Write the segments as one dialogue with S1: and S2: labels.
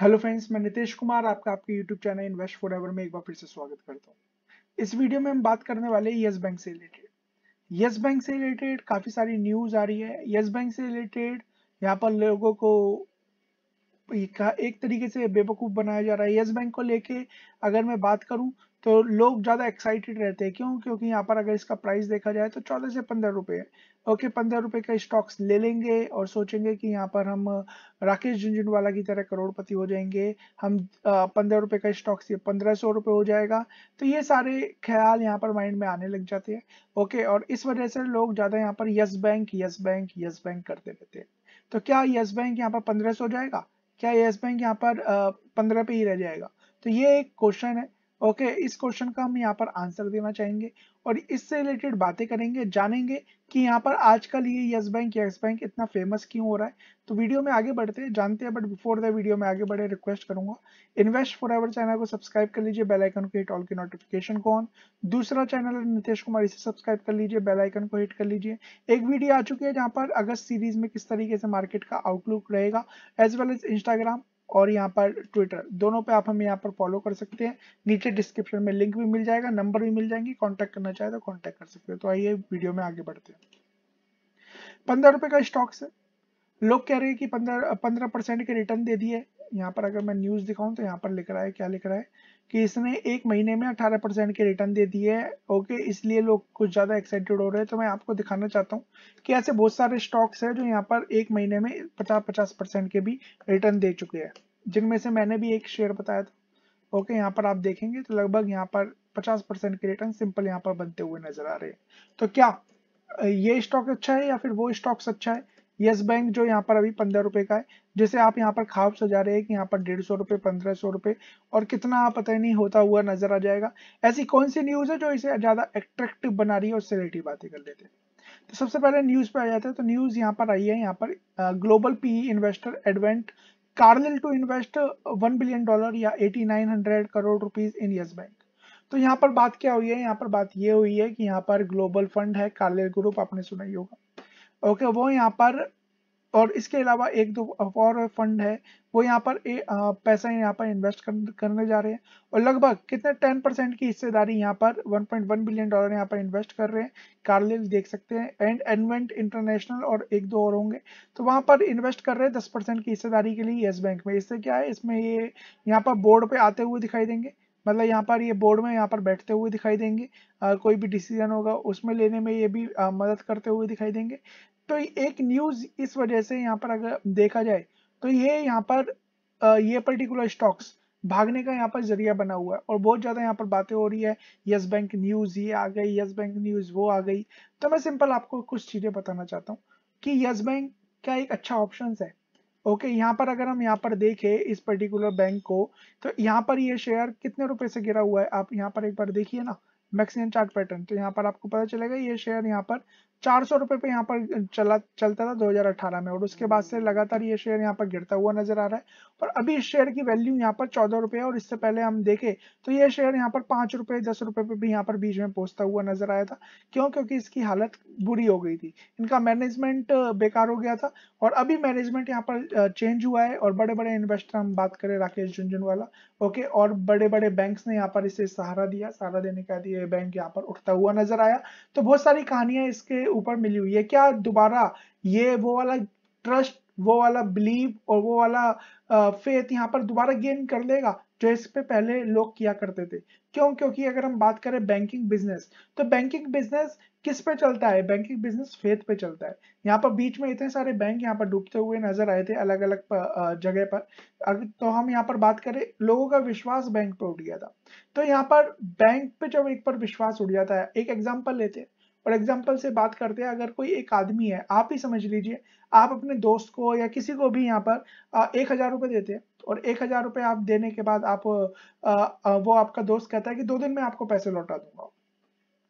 S1: hello friends मैं नितेश कुमार आपका आपके YouTube channel invest forever में एक बार फिर से स्वागत करता हूँ इस वीडियो में हम बात करने वाले यस बैंक से रिलेटेड यस बैंक से रिलेटेड काफ़ी सारी न्यूज़ आ रही है यस बैंक से रिलेटेड यहाँ पर लोगों को एक तरीके से बेवकूफ़ बनाया जा रहा है यस बैंक को लेके अगर मैं बात करूँ तो लोग ज़्यादा एक्साइटेड रहते हैं क्यों क्योंकि यहाँ पर अगर इसका प्राइस देखा जाए तो चौदह से पंद्रह रुपये ओके पंद्रह रुपये का स्टॉक्स ले लेंगे और सोचेंगे कि यहाँ पर हम राकेश झुंझुनवाला की तरह करोड़पति हो जाएंगे हम पंद्रह रुपए का स्टॉक्स ये पंद्रह सौ रुपये हो जाएगा तो ये सारे ख्याल यहाँ पर माइंड में आने लग जाते हैं ओके और इस वजह से लोग ज़्यादा यहाँ पर Yes Bank Yes Bank Yes Bank करते रहते हैं तो क्या यस बैंक यहाँ पर पंद्रह सौ जाएगा क्या यस बैंक यहाँ पर पंद्रह पे ही रह जाएगा तो ये एक क्वेश्चन है ओके okay, इस क्वेश्चन का हम यहाँ पर आंसर देना चाहेंगे और इससे रिलेटेड बातें करेंगे जानेंगे कि यहाँ पर आजकल ये यस बैंक यस बैंक इतना फेमस क्यों हो रहा है तो वीडियो में आगे बढ़ते हैं जानते हैं बट बिफोर द वीडियो में आगे बढ़े रिक्वेस्ट करूंगा इन्वेस्ट फॉर एवर चैनल को सब्सक्राइब कर लीजिए बेलाइकन को हिट ऑल की नोटिफिकेशन को ऑन दूसरा चैनल है नितेश कुमार इसे सब्सक्राइब कर लीजिए बेलाइकन को हिट कर लीजिए एक वीडियो आ चुकी है जहाँ पर अगस्त सीरीज में किस तरीके से मार्केट का आउटलुक रहेगा एज वेल एज इंस्टाग्राम और यहाँ पर ट्विटर दोनों पे आप हमें यहाँ पर फॉलो कर सकते हैं नीचे डिस्क्रिप्शन में लिंक भी मिल जाएगा नंबर भी मिल जाएंगे कांटेक्ट करना चाहे तो कांटेक्ट कर सकते हो तो आइए वीडियो में आगे बढ़ते हैं पंद्रह रुपए का स्टॉक्स है लोग कह रहे हैं कि पंद्रह पंद्रह परसेंट के रिटर्न दे दिए यहाँ पर अगर मैं न्यूज़ दिखाऊं तो यहाँ पर लिख रहा है क्या लिख रहा है कि इसने एक महीने में 18 परसेंट के रिटर्न दे दिए है ओके इसलिए लोग कुछ ज़्यादा एक्साइटेड हो रहे हैं तो मैं आपको दिखाना चाहता हूँ कि ऐसे बहुत सारे स्टॉक्स हैं जो यहाँ पर एक महीने में पचास पचास परसेंट के भी रिटर्न दे चुके हैं जिनमें से मैंने भी एक शेयर बताया था ओके यहाँ पर आप देखेंगे तो लगभग यहाँ पर पचास परसेंट के रिटर्न सिंपल यहाँ पर बनते हुए नजर आ रहे हैं तो क्या ये स्टॉक अच्छा है या फिर वो स्टॉक्स अच्छा है यस बैंक जो यहाँ पर अभी पंद्रह रुपए का है जैसे आप यहाँ पर खाब सजा रहे हैं कि यहाँ पर डेढ़ सौ रुपए पंद्रह सौ रुपए और कितना पता नहीं होता हुआ नजर आ जाएगा ऐसी कौन सी न्यूज है जो इसे ज्यादा अट्रैक्टिव बना रही है और सिलेटिव बातें कर लेते हैं तो सबसे पहले न्यूज पे आ जाता है तो न्यूज यहाँ पर आई है यहाँ पर global PE investor Advent Carlyle to invest one billion dollar या eighty nine hundred crore rupees in Yes Bank तो यहाँ पर बात क्या हुई है यहाँ पर बात ये हुई है कि यहाँ पर ग्लोबल फंड है कार्लिल ग्रुप आपने सुना ही होगा ओके वो यहाँ पर और इसके अलावा एक दो और फंड है वो यहाँ पर ए, आ, पैसा यहाँ पर इन्वेस्ट कर, करने जा रहे हैं और लगभग कितने टेन परसेंट की हिस्सेदारी यहाँ पर 1.1 बिलियन डॉलर यहाँ पर इन्वेस्ट कर रहे हैं कार्लिल देख सकते हैं एंड एनवेंट इंटरनेशनल और एक दो और होंगे तो वहाँ पर इन्वेस्ट कर रहे हैं दस परसेंट की हिस्सेदारी के लिए येस बैंक में इससे क्या है इसमें ये यहाँ पर बोर्ड पर आते हुए दिखाई देंगे मतलब यहाँ पर ये बोर्ड में यहाँ पर बैठते हुए दिखाई देंगे आ, कोई भी डिसीजन होगा उसमें लेने में ये भी आ, मदद करते हुए दिखाई देंगे तो एक न्यूज इस वजह से यहाँ पर अगर देखा जाए तो ये यहाँ पर ये पर्टिकुलर स्टॉक्स भागने का यहाँ पर जरिया बना हुआ है और बहुत ज़्यादा यहाँ पर बातें हो रही है यस बैंक न्यूज़ ये आ गई यस बैंक न्यूज़ वो आ गई तो मैं सिंपल आपको कुछ चीज़ें बताना चाहता हूँ कि यस बैंक का एक अच्छा ऑप्शन है ओके okay, यहाँ पर अगर हम यहाँ पर देखें इस पर्टिकुलर बैंक को तो यहाँ पर ये शेयर कितने रुपए से गिरा हुआ है आप यहाँ पर एक बार देखिए ना मैक्सिमम चार्ट पैटर्न तो यहाँ पर आपको पता चलेगा ये शेयर यहाँ पर चार सौ रुपए पे यहाँ पर चला चलता था 2018 में और उसके बाद से लगातार ये शेयर यहाँ पर गिरता हुआ नजर आ रहा है और अभी इस शेयर की वैल्यू यहाँ पर चौदह रुपए और इससे पहले हम देखें तो ये शेयर यहाँ पर पांच रुपए दस रुपए पे भी यहाँ पर बीच में पहुंचता हुआ नजर आया था क्यों क्योंकि इसकी हालत बुरी हो गई थी इनका मैनेजमेंट बेकार हो गया था और अभी मैनेजमेंट यहाँ पर चेंज हुआ है और बड़े बड़े इन्वेस्टर हम बात करें राकेश झुंझुनवाला ओके और बड़े बड़े बैंक ने यहाँ पर इसे सहारा दिया सहारा देने का दिया बैंक यहाँ पर उठता हुआ नजर आया तो बहुत सारी कहानियां इसके ऊपर मिली हुई है क्या दोबारा ये वो वाला ट्रस्ट वो वाला बिलीव और वो वाला फेथ यहाँ पर दोबारा गेन कर लेगा जो इस पे पहले लोग किया करते थे क्यों क्योंकि अगर हम बात करें बैंकिंग बिजनेस तो बैंकिंग बिजनेस किस पे चलता है बैंकिंग बिजनेस फेथ पे चलता है यहाँ पर बीच में इतने सारे बैंक यहाँ पर डूबते हुए नजर आए थे अलग अलग जगह पर अगर तो हम यहाँ पर बात करें लोगों का विश्वास बैंक पे उठ गया था तो यहाँ पर बैंक पे जब एक पर विश्वास उठ जाता है एक एग्जाम्पल लेते हैं और एग्जाम्पल से बात करते हैं अगर कोई एक आदमी है आप ही समझ लीजिए आप अपने दोस्त को या किसी को भी यहाँ पर एक हज़ार रुपए देते हैं और एक हज़ार रुपए आप देने के बाद आप वो आपका दोस्त कहता है कि दो दिन में आपको पैसे लौटा दूंगा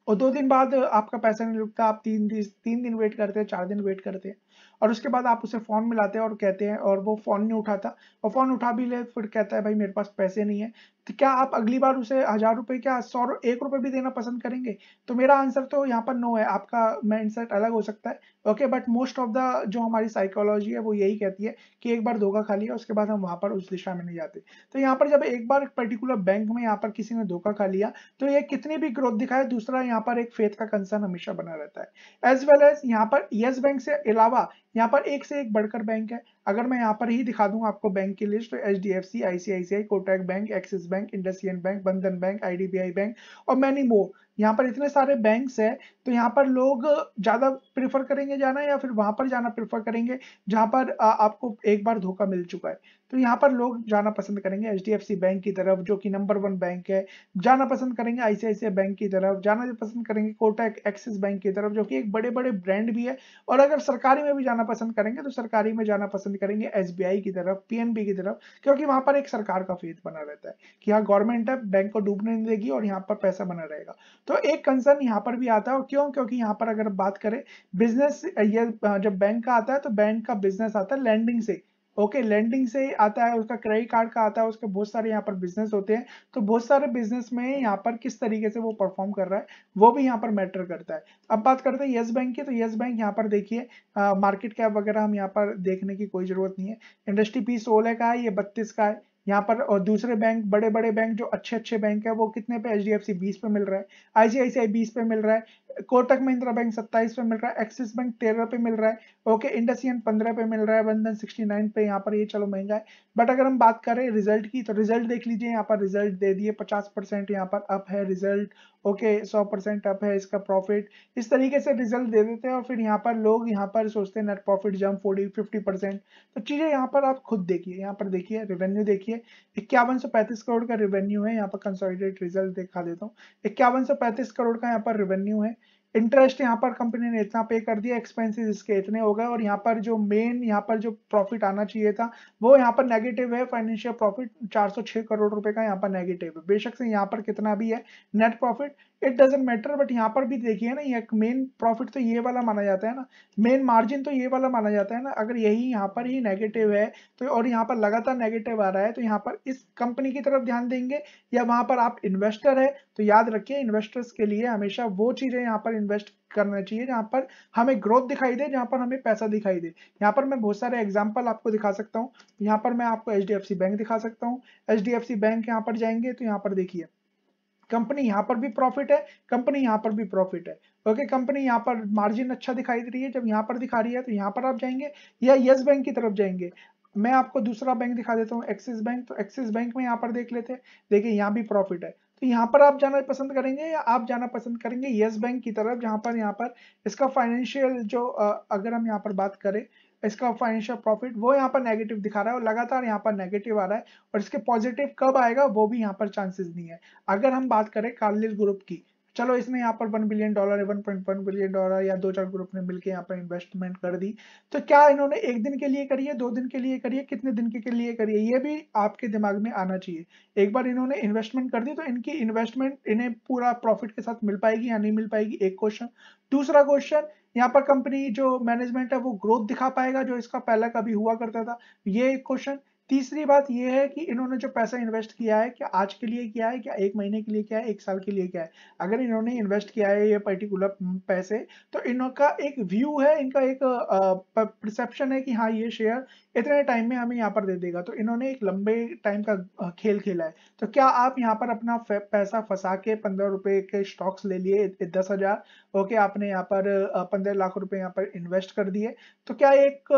S1: और दो दिन बाद आपका पैसा नहीं लुटता आप तीन दिन तीन दिन वेट करते हैं चार दिन वेट करते हैं और उसके बाद आप उसे फ़ोन मिलाते हैं और कहते हैं और वो फ़ोन नहीं उठाता और फ़ोन उठा भी ले फिर कहता है भाई मेरे पास पैसे नहीं है तो क्या आप अगली बार उसे हज़ार रुपए क्या सौ एक रुपए भी देना पसंद करेंगे तो मेरा आंसर तो यहाँ पर नो है आपका माइंड सेट अलग हो सकता है okay but most of the जो हमारी साइकोलॉजी है वो यही कहती है कि एक बार धोखा खा लिया उसके बाद हम वहां पर उस दिशा में नहीं जाते तो यहाँ पर जब एक बार एक पर्टिकुलर बैंक में यहाँ पर किसी ने धोखा खा लिया तो ये कितनी भी ग्रोथ दिखाए दूसरा यहाँ पर एक फेथ का कंसर्न हमेशा बना रहता है एज वेल एज यहाँ पर येस बैंक से अलावा था यहाँ पर एक से एक बढ़कर बैंक है अगर मैं यहाँ पर ही दिखा दूँ आपको बैंक की list H D F C I C I C I Kotak Bank Axis Bank Ind Bank Bandhan Bank I D B I Bank और मैनी मोर यहाँ पर इतने सारे बैंक्स है तो यहाँ पर लोग ज़्यादा प्रिफर करेंगे जाना या फिर वहां पर जाना प्रेफर करेंगे जहां पर आपको एक बार धोखा मिल चुका है तो यहाँ पर लोग जाना पसंद करेंगे एच बैंक की तरफ जो कि नंबर वन बैंक है जाना पसंद करेंगे आईसीआईसीआई बैंक की तरफ जाना पसंद करेंगे कोटेक एक्सिस बैंक की तरफ जो कि एक बड़े बड़े ब्रांड भी है और अगर सरकारी में भी जाना पसंद करेंगे तो सरकारी में जाना पसंद करेंगे एस की तरफ पी की तरफ क्योंकि वहां पर एक सरकार का फेथ बना रहता है कि हाँ गवर्नमेंट है बैंक को डूबने नहीं देगी और यहाँ पर पैसा बना रहेगा तो एक कंसर्न यहाँ पर भी आता है क्यों क्योंकि यहाँ पर अगर बात करें बिजनेस ये जब बैंक का आता है तो बैंक का बिजनेस आता है लैंडिंग से ओके okay, लैंडिंग से आता है उसका क्रेडिट कार्ड का आता है उसके बहुत सारे यहाँ पर बिजनेस होते हैं तो बहुत सारे बिजनेस में यहाँ पर किस तरीके से वो परफॉर्म कर रहा है वो भी यहाँ पर मैटर करता है अब बात करते हैं येस बैंक की तो येस बैंक यहाँ पर देखिए मार्केट कैप वगैरह हम यहाँ पर देखने की कोई जरूरत नहीं है इंडस्ट्री पी सोलह का है ये बत्तीस का है यहाँ पर और दूसरे बैंक बड़े बड़े बैंक जो अच्छे अच्छे बैंक है वो कितने पे एच डी एफ सी बीस पे मिल रहा है आई सी आई सी आई बीस पे मिल रहा है कोटक महिंद्रा बैंक 27 पे मिल रहा है एक्सिस बैंक 13 पे मिल रहा है ओके इंडसियन 15 पे मिल रहा है बंधन 69 पे यहाँ पर ये चलो महंगा है बट अगर हम बात करें रिजल्ट की तो रिजल्ट देख लीजिए यहाँ पर रिजल्ट दे दिए 50 परसेंट यहाँ पर अप है रिजल्ट ओके सौ परसेंट अप है इसका प्रॉफिट इस तरीके से रिजल्ट दे देते हैं और फिर यहाँ पर लोग यहाँ पर सोचते हैं नेट प्रॉफिट जम फोर्टी फिफ्टी परसेंट तो चीज़ें यहाँ पर आप खुद देखिए यहाँ पर देखिए रेवेन्यू देखिए इक्यावन सौ पैंतीस करोड़ का रेवेन्यू है यहाँ पर कंसोलिडेट रिजल्ट दिखा देता हूँ इक्यावन सौ पैंतीस करोड़ का यहाँ पर रेवेन्यू है इंटरेस्ट यहाँ पर कंपनी ने इतना पे कर दिया एक्सपेंसेस इसके इतने हो गए और यहाँ पर जो मेन यहाँ पर जो प्रॉफिट आना चाहिए था वो यहाँ पर नेगेटिव है फाइनेंशियल प्रॉफिट 406 करोड़ रुपए का यहाँ पर नेगेटिव है बेशक से यहाँ पर कितना भी है net profit it doesn't matter but यहाँ पर भी देखिए ना ये मेन प्रॉफिट तो ये वाला माना जाता है ना मेन मार्जिन तो ये वाला माना जाता है ना अगर यही यहाँ पर ही नेगेटिव है तो और यहाँ पर लगातार नेगेटिव आ रहा है तो यहाँ पर इस कंपनी की तरफ ध्यान देंगे या वहां पर आप इन्वेस्टर है तो याद रखिए इन्वेस्टर्स के लिए हमेशा वो चीज़ें यहाँ पर इन्वेस्ट करना चाहिए जहां पर हमें ग्रोथ दिखाई दे जहां पर हमें पैसा दिखाई दे यहाँ पर मैं बहुत सारे एग्जाम्पल आपको दिखा सकता हूँ यहाँ पर मैं आपको एच बैंक दिखा सकता हूँ एच बैंक यहाँ पर जाएंगे तो यहाँ पर देखिए कंपनी यहाँ पर भी प्रॉफिट है कंपनी यहाँ पर भी प्रॉफिट है ओके कंपनी यहाँ पर मार्जिन अच्छा दिखाई दे रही है जब यहाँ पर दिखा रही है तो यहाँ पर आप जाएंगे या यस बैंक की तरफ जाएंगे मैं आपको दूसरा बैंक दिखा देता हूँ एक्सिस बैंक तो एक्सिस बैंक में यहाँ पर देख लेते हैं देखिए यहाँ भी प्रॉफिट है तो यहाँ पर आप जाना पसंद करेंगे या आप जाना पसंद करेंगे येस बैंक की तरफ जहाँ पर यहाँ पर इसका फाइनेंशियल जो अगर हम यहाँ पर बात करें इसका फाइनेंशियल प्रॉफिट वो यहाँ पर नेगेटिव दिखा रहा है और लगातार यहाँ पर नेगेटिव आ रहा है और इसके पॉजिटिव कब आएगा वो भी यहाँ पर चांसेस नहीं है अगर हम बात करें कार्लिस ग्रुप की चलो इसमें यहाँ पर one billion dollar one point one billion dollar या दो चार ग्रुप ने मिलकर यहाँ पर इन्वेस्टमेंट कर दी तो क्या इन्होंने एक दिन के लिए करिए दो दिन के लिए करिए कितने दिन के, लिए करिए ये भी आपके दिमाग में आना चाहिए एक बार इन्होंने इन्वेस्टमेंट कर दी तो इनकी इन्वेस्टमेंट इन्हें पूरा प्रॉफिट के साथ मिल पाएगी या नहीं मिल पाएगी एक क्वेश्चन दूसरा क्वेश्चन यहाँ पर कंपनी जो मैनेजमेंट है वो ग्रोथ दिखा पाएगा जो इसका पहला कभी हुआ करता था ये एक क्वेश्चन तीसरी बात यह है कि इन्होंने जो पैसा इन्वेस्ट किया है क्या आज के लिए किया है क्या एक महीने के लिए किया है एक साल के लिए क्या है अगर इन्होंने इन्वेस्ट किया है ये पर्टिकुलर पैसे तो इनका एक व्यू है इनका एक परसेप्शन है कि हाँ ये शेयर इतने टाइम में हमें यहाँ पर दे देगा तो इन्होंने एक लंबे टाइम का खेल खेला है तो क्या आप यहाँ पर अपना पैसा फंसा के पंद्रह रुपए के स्टॉक्स ले लिए दस हजार ओके आपने यहाँ पर पंद्रह लाख रुपए यहाँ पर इन्वेस्ट कर दिए तो क्या एक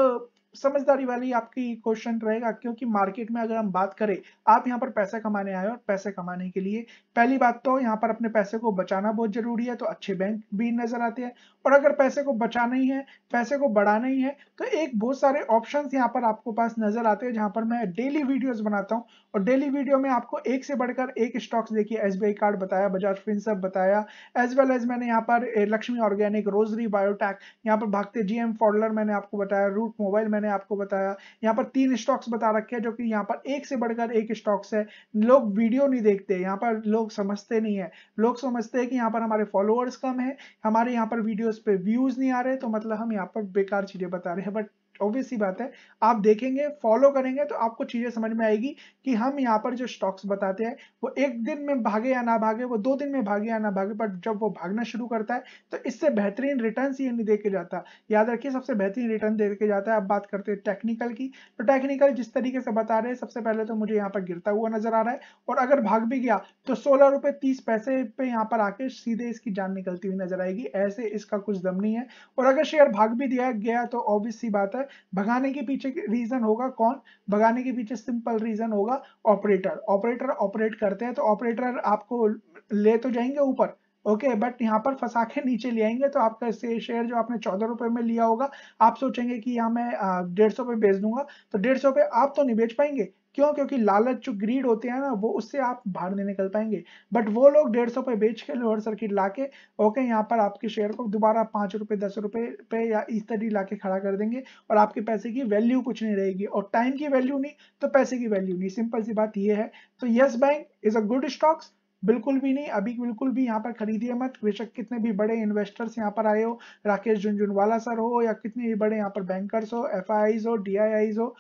S1: समझदारी वाली आपकी क्वेश्चन रहेगा क्योंकि मार्केट में अगर हम बात करें आप यहाँ पर पैसा कमाने आए और पैसे कमाने के लिए पहली बात तो यहाँ पर अपने पैसे को बचाना बहुत जरूरी है तो अच्छे बैंक भी नजर आते हैं और अगर पैसे को बचाना ही है पैसे को बढ़ाना ही है तो एक बहुत सारे ऑप्शन यहाँ पर आपको पास नजर आते हैं जहाँ पर मैं डेली वीडियोज बनाता हूँ और डेली वीडियो में आपको एक से बढ़कर एक स्टॉक्स देखिए एस कार्ड बताया बजाज फिंसअप बताया एज वेल एज मैंने यहाँ पर लक्ष्मी ऑर्गेनिक रोजरी बायोटेक यहाँ पर भागते जीएम फॉडलर मैंने आपको बताया रूट मोबाइल मैंने मैंने आपको बताया यहाँ पर तीन स्टॉक्स बता रखे हैं जो कि यहाँ पर एक से बढ़कर एक स्टॉक्स है लोग वीडियो नहीं देखते यहाँ पर लोग समझते नहीं है लोग समझते हैं कि यहाँ पर हमारे फॉलोअर्स कम है हमारे यहाँ पर वीडियोज पे व्यूज नहीं आ रहे तो मतलब हम यहाँ पर बेकार चीजें बता रहे हैं बट ऑब्वियस सी बात है आप देखेंगे फॉलो करेंगे तो आपको चीजें समझ में आएगी कि हम यहाँ पर जो स्टॉक्स बताते हैं वो एक दिन में भागे या ना भागे वो दो दिन में भागे या ना भागे बट जब वो भागना शुरू करता है तो इससे बेहतरीन रिटर्न ये नहीं दे जाता याद रखिए सबसे बेहतरीन रिटर्न दे के जाता है अब बात करते हैं टेक्निकल की तो टेक्निकल जिस तरीके से बता रहे हैं सबसे पहले तो मुझे यहाँ पर गिरता हुआ नजर आ रहा है और अगर भाग भी गया तो सोलह रुपए तीस पैसे पे यहाँ पर आके सीधे इसकी जान निकलती हुई नजर आएगी ऐसे इसका कुछ दम नहीं है और अगर शेयर भाग भी दिया गया तो ऑब्वियस सी बात है भगाने के पीछे रीजन होगा कौन भगाने के पीछे सिंपल रीजन होगा ऑपरेटर ऑपरेटर ऑपरेट करते हैं तो ऑपरेटर आपको ले तो जाएंगे ऊपर ओके okay, बट यहाँ पर फंसा के नीचे ले आएंगे तो आपका से शेयर जो आपने चौदह रुपए में लिया होगा आप सोचेंगे कि यहाँ मैं डेढ़ सौ पे बेच दूंगा तो डेढ़ सौ पे आप तो नहीं बेच पाएंगे क्यों क्योंकि लालच जो ग्रीड होते हैं ना वो उससे आप बाहर नहीं निकल पाएंगे बट वो लोग डेढ़ सौ पे बेच के लोअर सर्किट ला के ओके यहाँ पर आपके शेयर को दोबारा पाँच रुपये दस रुपये पे या इस तरह ला के खड़ा कर देंगे और आपके पैसे की वैल्यू कुछ नहीं रहेगी और टाइम की वैल्यू नहीं तो पैसे की वैल्यू नहीं सिंपल सी बात ये है तो Yes Bank is a good stocks बिल्कुल भी नहीं अभी बिल्कुल भी यहाँ पर खरीदिए मत बेशक कितने भी बड़े इन्वेस्टर्स यहाँ पर आए हो राकेश झुंझुनवाला सर हो या कितने भी बड़े यहाँ पर बैंकर्स हो एफ हो डी हो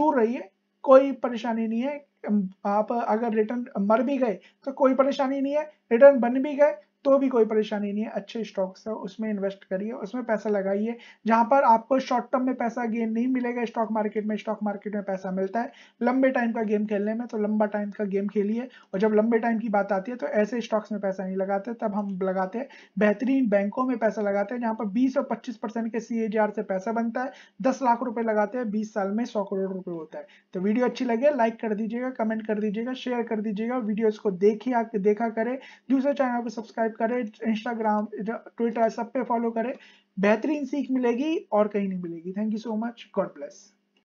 S1: दूर रहिए कोई परेशानी नहीं है आप अगर रिटर्न मर भी गए तो कोई परेशानी नहीं है रिटर्न बन भी गए तो भी कोई परेशानी नहीं है अच्छे स्टॉक्स है उसमें इन्वेस्ट करिए उसमें पैसा लगाइए जहां पर आपको शॉर्ट टर्म में पैसा गेन नहीं मिलेगा स्टॉक मार्केट में स्टॉक मार्केट में पैसा मिलता है लंबे टाइम का गेम खेलने में तो लंबा टाइम का गेम खेलिए और जब लंबे टाइम की बात आती है तो ऐसे स्टॉक्स में पैसा नहीं लगाते तब हम लगाते हैं बेहतरीन बैंकों में पैसा लगाते हैं जहां पर बीस और पच्चीस के सी से पैसा बनता है दस लाख रुपए लगाते हैं बीस साल में सौ करोड़ रुपए होता है तो वीडियो अच्छी लगे लाइक कर दीजिएगा कमेंट कर दीजिएगा शेयर कर दीजिएगा वीडियोज को देखिए देखा करें दूसरे चैनल को सब्सक्राइब सब्सक्राइब करें इंस्टाग्राम ट्विटर सब पे फॉलो करें बेहतरीन सीख मिलेगी और कहीं नहीं मिलेगी thank you so much God bless